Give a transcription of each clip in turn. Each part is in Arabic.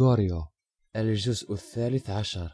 غوريو الجزء الثالث عشر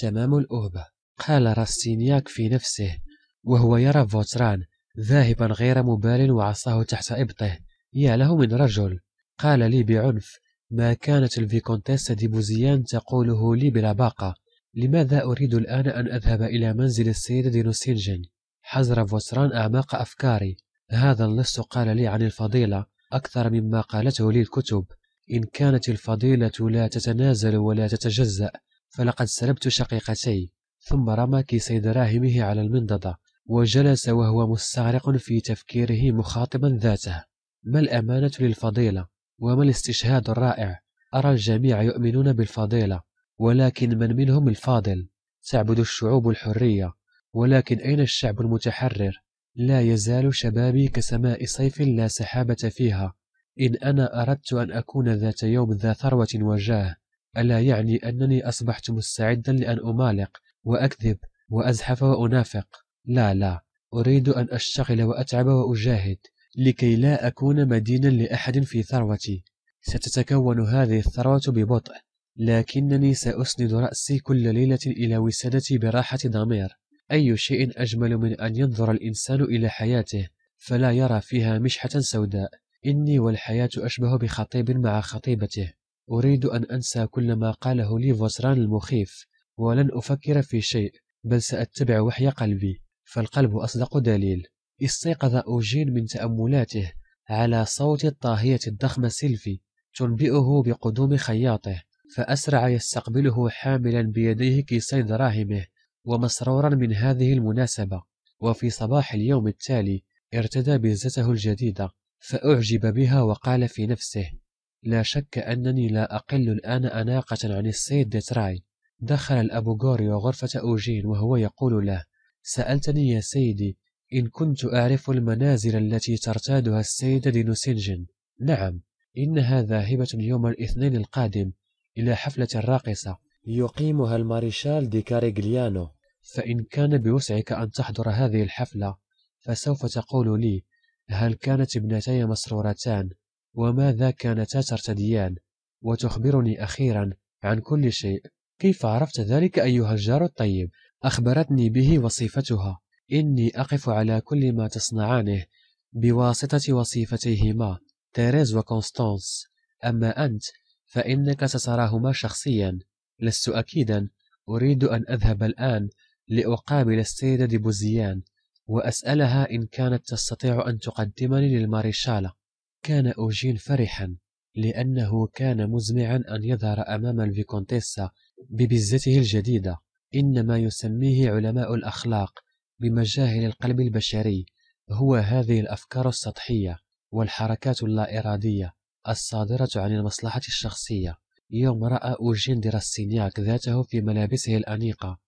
تمام الأهبة قال راستينياك في نفسه وهو يرى فوتران ذاهبا غير مبال وعصاه تحت إبطه يا له من رجل قال لي بعنف ما كانت الفيكونتيسة دي بوزيان تقوله لي بلباقة لماذا أريد الآن أن أذهب إلى منزل السيدة دينوسينجن حزر فوتران أعماق أفكاري هذا اللص قال لي عن الفضيلة أكثر مما قالته لي الكتب إن كانت الفضيلة لا تتنازل ولا تتجزأ فلقد سلبت شقيقتي ثم رمى كيسي دراهمه على المنضدة وجلس وهو مستغرق في تفكيره مخاطبا ذاته ما الأمانة للفضيلة وما الاستشهاد الرائع أرى الجميع يؤمنون بالفضيلة ولكن من منهم الفاضل تعبد الشعوب الحرية ولكن أين الشعب المتحرر لا يزال شبابي كسماء صيف لا سحابة فيها إن أنا أردت أن أكون ذات يوم ذا ثروة وجاه ألا يعني أنني أصبحت مستعدا لأن أمالق وأكذب وأزحف وأنافق لا لا أريد أن أشتغل وأتعب وأجاهد لكي لا أكون مدينا لأحد في ثروتي ستتكون هذه الثروة ببطء لكنني سأسند رأسي كل ليلة إلى وسادتي براحة ضمير أي شيء أجمل من أن ينظر الإنسان إلى حياته فلا يرى فيها مشحة سوداء إني والحياة أشبه بخطيب مع خطيبته أريد أن أنسى كل ما قاله لي فوسران المخيف ولن أفكر في شيء بل سأتبع وحي قلبي فالقلب أصدق دليل استيقظ أوجين من تأملاته على صوت الطاهية الضخمة سيلفي تنبئه بقدوم خياطه فأسرع يستقبله حاملا بيديه كيسين دراهمه ومسرورا من هذه المناسبة وفي صباح اليوم التالي ارتدى بزته الجديدة فأعجب بها وقال في نفسه لا شك أنني لا أقل الآن أناقة عن السيد ديتراي دخل غوري غرفة أوجين وهو يقول له سألتني يا سيدي إن كنت أعرف المنازل التي ترتادها السيدة دينوسينجن نعم إنها ذاهبة يوم الاثنين القادم إلى حفلة راقصة يقيمها الماريشال دي كاريغليانو فإن كان بوسعك أن تحضر هذه الحفلة فسوف تقول لي هل كانت ابنتي مسرورتان وماذا كانتا ترتديان وتخبرني أخيرا عن كل شيء كيف عرفت ذلك أيها الجار الطيب أخبرتني به وصيفتها إني أقف على كل ما تصنعانه بواسطة وصيفتيهما تيريز وكونستانس أما أنت فإنك ستراهما شخصيا لست أكيدا أريد أن أذهب الآن لأقابل السيدة دي بوزيان وأسألها إن كانت تستطيع أن تقدمني للماريشالة كان أوجين فرحا لأنه كان مزمعا أن يظهر أمام الفيكونتيسا ببزته الجديدة إن ما يسميه علماء الأخلاق بمجاهل القلب البشري هو هذه الأفكار السطحية والحركات اللا إرادية الصادرة عن المصلحة الشخصية يوم رأى أوجين دراستينياك ذاته في ملابسه الأنيقة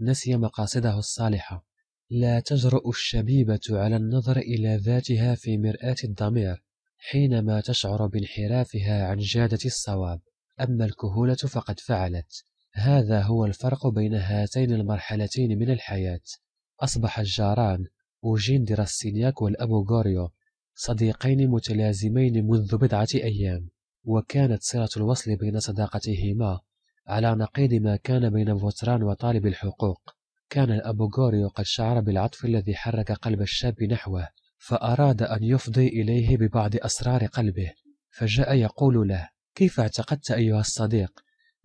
نسي مقاصده الصالحة لا تجرؤ الشبيبة على النظر إلى ذاتها في مرآة الضمير حينما تشعر بانحرافها عن جادة الصواب أما الكهولة فقد فعلت هذا هو الفرق بين هاتين المرحلتين من الحياة أصبح الجاران أوجين دراستينياك والأبو غوريو صديقين متلازمين منذ بضعة أيام وكانت صلة الوصل بين صداقتهما على نقيض ما كان بين فوتران وطالب الحقوق كان الأبوغوريو قد شعر بالعطف الذي حرك قلب الشاب نحوه فأراد أن يفضي إليه ببعض أسرار قلبه فجاء يقول له كيف اعتقدت أيها الصديق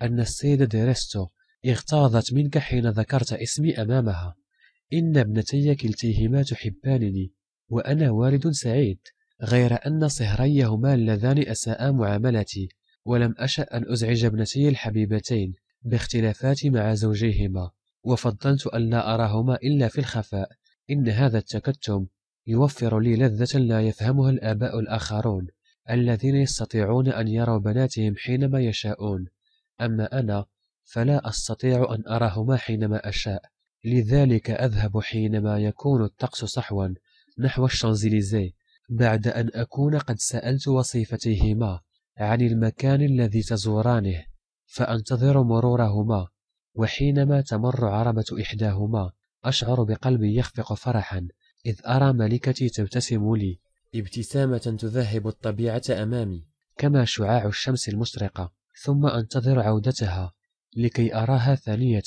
أن السيدة ديريستو اغتاظت منك حين ذكرت اسمي أمامها إن ابنتي كلتيهما تحبانني وأنا والد سعيد غير أن صهريهما اللذان أساءا معاملتي ولم أشأ أن أزعج ابنتي الحبيبتين باختلافات مع زوجيهما وفضلت ألا أراهما إلا في الخفاء إن هذا التكتم يوفر لي لذة لا يفهمها الآباء الآخرون الذين يستطيعون أن يروا بناتهم حينما يشاءون أما أنا فلا أستطيع أن أراهما حينما أشاء لذلك أذهب حينما يكون الطقس صحوا نحو الشانزليزي بعد أن أكون قد سألت وصيفتيهما عن المكان الذي تزورانه فأنتظر مرورهما وحينما تمر عربة إحداهما أشعر بقلبي يخفق فرحا إذ أرى ملكتي تبتسم لي ابتسامة تذهب الطبيعة أمامي كما شعاع الشمس المشرقة ثم أنتظر عودتها لكي أراها ثانية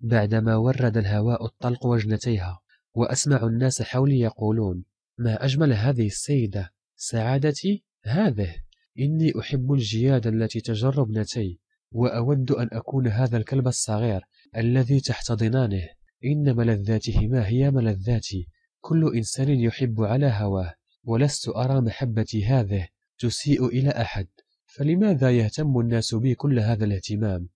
بعدما ورد الهواء الطلق وجنتيها وأسمع الناس حولي يقولون ما أجمل هذه السيدة سعادتي هذه إني أحب الجياد التي تجر ابنتي وأود أن أكون هذا الكلب الصغير الذي تحتضنانه إن ملذاتهما هي ملذاتي كل إنسان يحب على هواه ولست أرى محبتي هذه تسيء إلى أحد فلماذا يهتم الناس بي كل هذا الاهتمام؟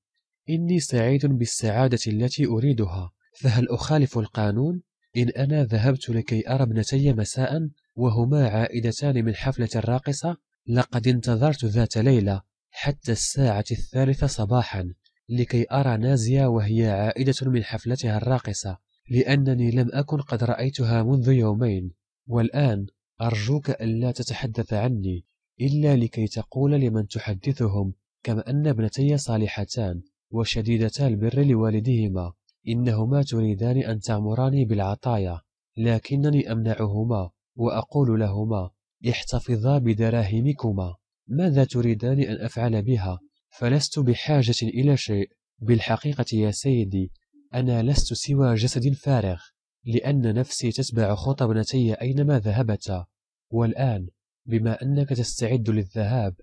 إني سعيد بالسعادة التي أريدها فهل أخالف القانون؟ إن أنا ذهبت لكي أرى ابنتي مساء وهما عائدتان من حفلة راقصة لقد انتظرت ذات ليلة حتى الساعة الثالثة صباحا لكي أرى نازية وهي عائدة من حفلتها الراقصة لأنني لم أكن قد رأيتها منذ يومين والآن أرجوك ألا تتحدث عني إلا لكي تقول لمن تحدثهم كما أن ابنتي صالحتان وشديدتا البر لوالدهما إنهما تريدان أن تأمراني بالعطايا لكنني أمنعهما وأقول لهما احتفظا بدراهمكما ماذا تريدان أن أفعل بها؟ فلست بحاجة إلى شيء بالحقيقة يا سيدي أنا لست سوى جسد فارغ لأن نفسي تتبع خطى ابنتي أينما ذهبتا والآن بما أنك تستعد للذهاب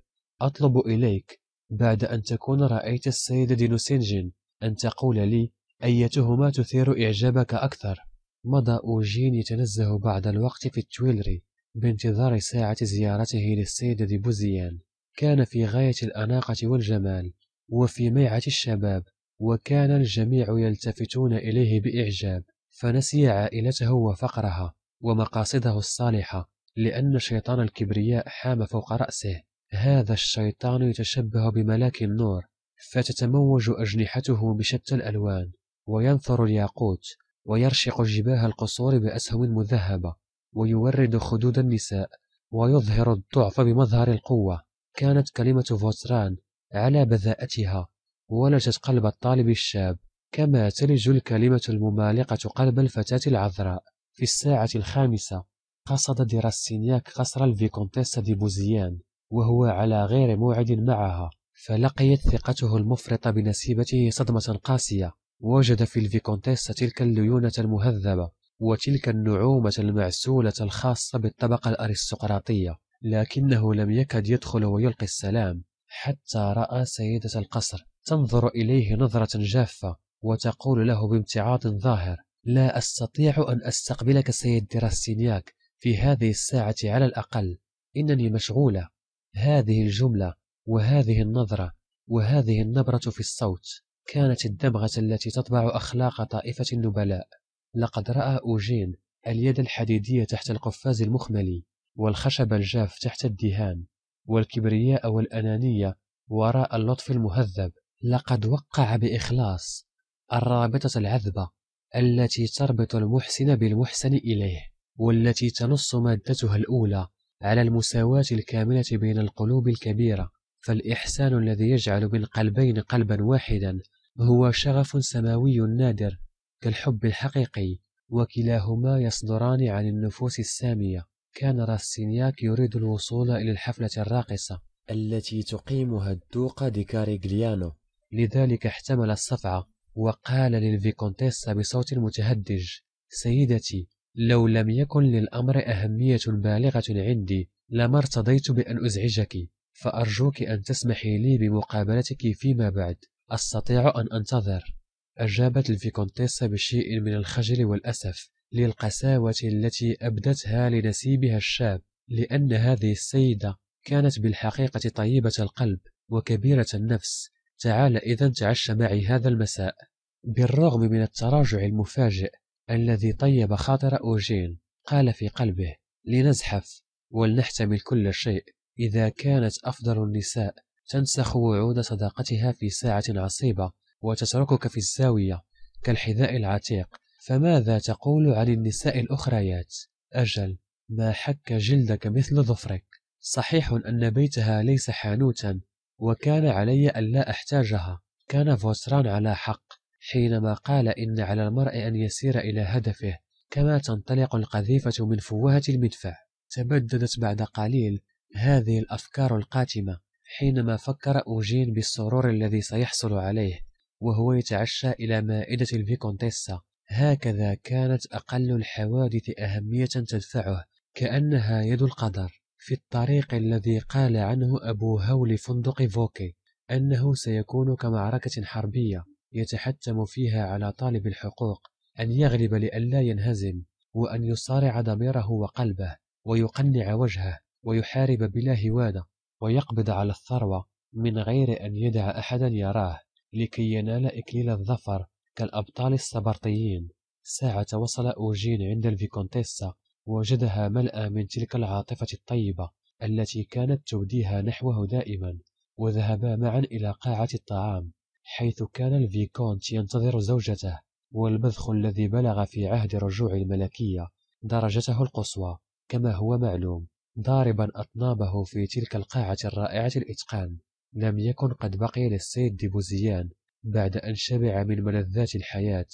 أطلب إليك بعد أن تكون رأيت السيدة دينوسينجين أن تقول لي أيتهما تثير إعجابك أكثر مضى أوجين يتنزه بعض الوقت في التويلري بانتظار ساعة زيارته للسيدة بوزيان كان في غاية الأناقة والجمال وفي ميعة الشباب وكان الجميع يلتفتون إليه بإعجاب فنسي عائلته وفقرها ومقاصده الصالحة لأن شيطان الكبرياء حام فوق رأسه هذا الشيطان يتشبه بملاك النور فتتموج أجنحته بشتى الألوان وينثر الياقوت ويرشق جباه القصور بأسهم مذهبة ويورد خدود النساء ويظهر الضعف بمظهر القوة كانت كلمة فوتران على بذاءتها ولجت قلب الطالب الشاب كما تلج الكلمة الممالقة قلب الفتاة العذراء في الساعة الخامسة قصد دراسينياك قصر الفيكونتيسة دي بوزيان وهو على غير موعد معها فلقيت ثقته المفرطة بنسيبته صدمة قاسية وجد في الفيكونتيسة تلك الليونة المهذبة وتلك النعومة المعسولة الخاصة بالطبقة الأرستقراطية لكنه لم يكد يدخل ويلقي السلام حتى رأى سيدة القصر تنظر إليه نظرة جافة وتقول له بامتعاض ظاهر لا أستطيع أن أستقبلك سيد دراستينياك في هذه الساعة على الأقل إنني مشغولة هذه الجملة وهذه النظرة وهذه النبرة في الصوت كانت الدمغة التي تطبع أخلاق طائفة النبلاء لقد رأى أوجين اليد الحديدية تحت القفاز المخملي والخشب الجاف تحت الدهان والكبرياء والأنانية وراء اللطف المهذب لقد وقع بإخلاص الرابطة العذبة التي تربط المحسن بالمحسن إليه والتي تنص مادتها الأولى على المساواة الكاملة بين القلوب الكبيرة فالإحسان الذي يجعل من قلبين قلبا واحدا هو شغف سماوي نادر كالحب الحقيقي وكلاهما يصدران عن النفوس السامية كان راستينياك يريد الوصول إلى الحفلة الراقصة التي تقيمها الدوق ديكاريغليانو لذلك احتمل الصفعة وقال للفيكونتيسا بصوت متهدج سيدتي لو لم يكن للأمر أهمية بالغة عندي لما ارتضيت بأن أزعجك فأرجوك أن تسمحي لي بمقابلتك فيما بعد أستطيع أن أنتظر أجابت الفيكونتيسة بشيء من الخجل والأسف للقساوة التي أبدتها لنسيبها الشاب لأن هذه السيدة كانت بالحقيقة طيبة القلب وكبيرة النفس تعال إذا تعش معي هذا المساء بالرغم من التراجع المفاجئ الذي طيب خاطر أوجين قال في قلبه لنزحف ولنحتمل كل شيء إذا كانت أفضل النساء تنسخ وعود صداقتها في ساعة عصيبة وتتركك في الزاوية كالحذاء العتيق فماذا تقول عن النساء الأخريات أجل ما حك جلدك مثل ظفرك صحيح أن بيتها ليس حانوتا وكان علي ألا أحتاجها كان فوسران على حق حينما قال إن على المرء أن يسير إلى هدفه كما تنطلق القذيفة من فوهة المدفع تبددت بعد قليل هذه الأفكار القاتمة حينما فكر أوجين بالسرور الذي سيحصل عليه وهو يتعشى إلى مائدة الفيكونتيسا هكذا كانت أقل الحوادث أهمية تدفعه كأنها يد القدر في الطريق الذي قال عنه أبو هول فندق فوكي أنه سيكون كمعركة حربية يتحتم فيها على طالب الحقوق أن يغلب لئلا ينهزم وأن يصارع ضميره وقلبه ويقنع وجهه ويحارب بلا هوادة ويقبض على الثروة من غير أن يدع أحدا يراه لكي ينال إكليل الظفر كالأبطال السبرطيين ساعة وصل أوجين عند الفيكونتيسا وجدها ملأى من تلك العاطفة الطيبة التي كانت توديها نحوه دائما وذهبا معا إلى قاعة الطعام حيث كان الفيكونت ينتظر زوجته والبذخ الذي بلغ في عهد رجوع الملكية درجته القصوى كما هو معلوم ضاربا أطنابه في تلك القاعة الرائعة الإتقان لم يكن قد بقي للسيد ديبوزيان بعد أن شبع من ملذات الحياة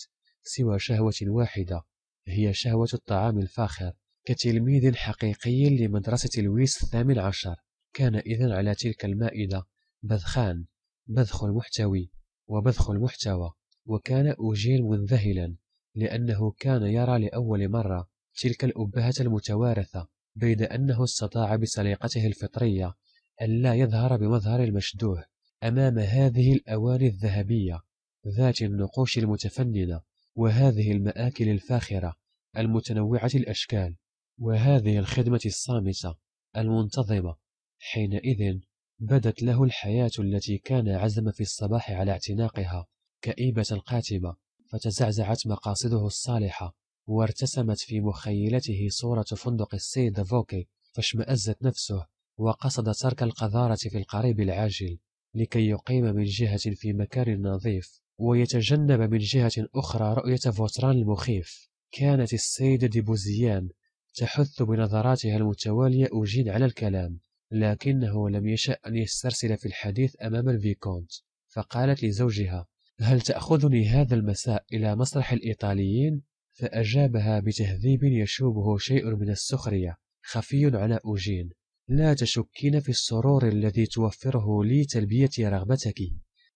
سوى شهوة واحدة هي شهوة الطعام الفاخر كتلميذ حقيقي لمدرسة لويس الثامن عشر كان إذا على تلك المائدة بذخان بذخ المحتوي وبذخ المحتوى وكان أوجين منذهلا لأنه كان يرى لأول مرة تلك الأبهة المتوارثة بيد أنه استطاع بسليقته الفطرية ألا يظهر بمظهر المشدوه أمام هذه الأواني الذهبية ذات النقوش المتفننة وهذه المآكل الفاخرة المتنوعة الأشكال وهذه الخدمة الصامتة المنتظمة حينئذ بدت له الحياة التي كان عزم في الصباح على اعتناقها كئيبة قاتمة فتزعزعت مقاصده الصالحة وارتسمت في مخيلته صورة فندق السيد فوكي فاشمأزت نفسه وقصد ترك القذارة في القريب العاجل لكي يقيم من جهة في مكان نظيف ويتجنب من جهة أخرى رؤية فوتران المخيف كانت السيدة دي بوزيان تحث بنظراتها المتوالية أوجين على الكلام لكنه لم يشأ أن يسترسل في الحديث أمام الفيكونت فقالت لزوجها هل تأخذني هذا المساء إلى مسرح الإيطاليين؟ فأجابها بتهذيب يشوبه شيء من السخرية خفي على أوجين لا تشكين في السرور الذي توفره لي تلبية رغبتك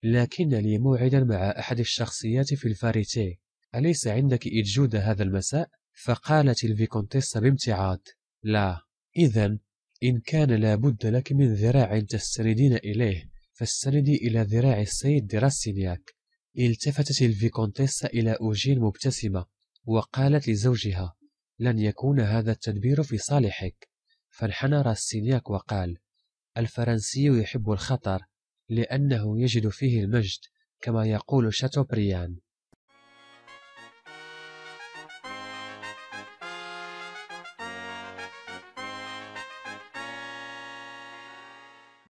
لكن لي موعدا مع أحد الشخصيات في الفاريتي أليس عندك إجود هذا المساء؟ فقالت الفيكونتيسة بامتعاض لا إذا إن كان لابد لك من ذراع تستندين إليه فاستندي إلى ذراع السيد دراسينياك التفتت الفيكونتيسة إلى أوجين مبتسمة وقالت لزوجها لن يكون هذا التدبير في صالحك فانحنى راستينياك وقال الفرنسي يحب الخطر لأنه يجد فيه المجد كما يقول شاتوبريان